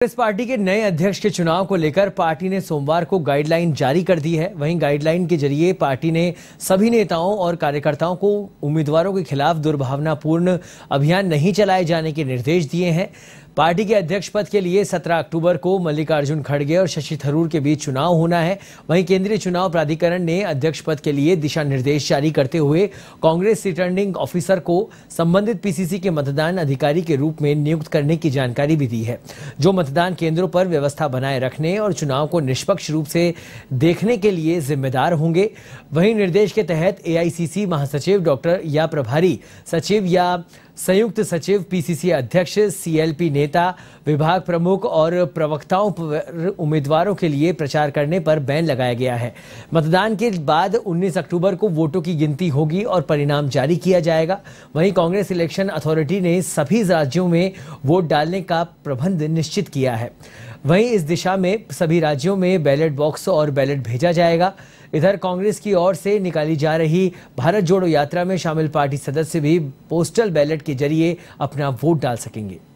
Congress party के नए अध्यक्ष के चुनाव को लेकर पार्टी ने सोमवार को गाइडलाइन जारी कर दी है वहीं गाइडलाइन के जरिए पार्टी ने सभी नेताओं और कार्यकर्ताओं को उम्मीदवारों के खिलाफ दुर्भावनापूर्ण अभियान नहीं चलाए जाने के निर्देश दिए हैं पार्टी के अध्यक्ष पद के लिए 17 अक्टूबर को मल्लिकार्जुन खड़गे और शशि थरूर के बीच चुनाव होना है वहीं केंद्रीय चुनाव प्राधिकरण ने अध्यक्ष पद के लिए दिशा निर्देश जारी करते हुए कांग्रेस रिटर्निंग ऑफिसर को संबंधित पीसीसी के मतदान अधिकारी के रूप में नियुक्त करने की जानकारी भी दी है जो मतदान केंद्रों पर व्यवस्था बनाए रखने और चुनाव को निष्पक्ष रूप से देखने के लिए जिम्मेदार होंगे वहीं निर्देश के तहत ए महासचिव डॉक्टर या प्रभारी सचिव या संयुक्त सचिव पीसीसी अध्यक्ष सीएलपी ने नेता विभाग प्रमुख और प्रवक्ताओं पर उम्मीदवारों के लिए प्रचार करने पर बैन लगाया गया है मतदान के बाद 19 अक्टूबर को वोटों की गिनती होगी और परिणाम जारी किया जाएगा वहीं कांग्रेस इलेक्शन अथॉरिटी ने सभी राज्यों में वोट डालने का प्रबंध निश्चित किया है वहीं इस दिशा में सभी राज्यों में बैलेट बॉक्स और बैलेट भेजा जाएगा इधर कांग्रेस की ओर से निकाली जा रही भारत जोड़ो यात्रा में शामिल पार्टी सदस्य भी पोस्टल बैलेट के जरिए अपना वोट डाल सकेंगे